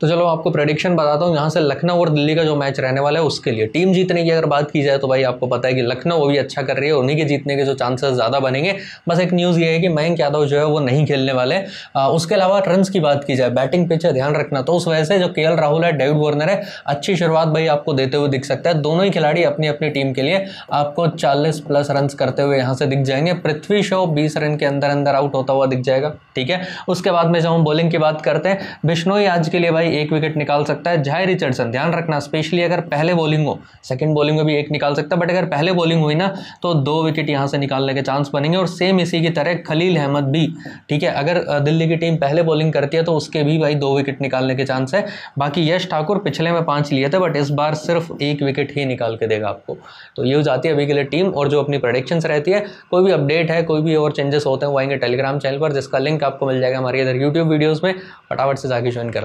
तो चलो आपको प्रडिक्शन बताता हूँ यहाँ से लखनऊ और दिल्ली का जो मैच रहने वाला है उसके लिए टीम जीतने की अगर बात की जाए तो भाई आपको पता है कि लखनऊ वो भी अच्छा कर रही है उन्हीं के जीतने के जो चांसेस ज़्यादा बनेंगे बस एक न्यूज़ ये है कि मयंक यादव जो है वो नहीं खेलने वाले आ, उसके अलावा रन की बात की जाए बैटिंग पिच है ध्यान रखना तो उस वजह से जो के राहुल है डेविड वॉर्नर है अच्छी शुरुआत भाई आपको देते हुए दिख सकता है दोनों ही खिलाड़ी अपनी अपनी टीम के लिए आपको चालीस प्लस रन करते हुए यहाँ से दिख जाएंगे पृथ्वी शो बीस रन के अंदर अंदर आउट होता हुआ दिख जाएगा ठीक है उसके बाद में जब हम बॉलिंग की बात करते हैं बिश्नोई आज के लिए भाई ही एक विकेट निकाल सकता है जाय रिचर्डसन ध्यान रखना स्पेशली अगर पहले बॉलिंग हो सेकंड बॉलिंग में भी एक निकाल सकता है बट अगर पहले बॉलिंग हुई ना तो दो विकेट यहाँ से निकालने के चांस बनेंगे और सेम इसी की तरह खलील अहमद भी ठीक है अगर दिल्ली की टीम पहले बॉलिंग करती है तो उसके भी भाई दो विकेट निकालने के चांस है बाकी यश ठाकुर पिछले में पाँच लिए थे बट इस बार सिर्फ एक विकेट ही निकाल के देगा आपको तो ये हो जाती है अभी के लिए टीम और जो अपनी प्रोडिक्शन रहती है कोई भी अपडेट है कोई भी और चेंजेस होते हैं वो आएंगे टेलीग्राम चैनल पर जिसका लिंक आपको मिल जाएगा हमारे इधर यूट्यूब वीडियोज़ में फटाफट से जाके ज्वाइन कर लें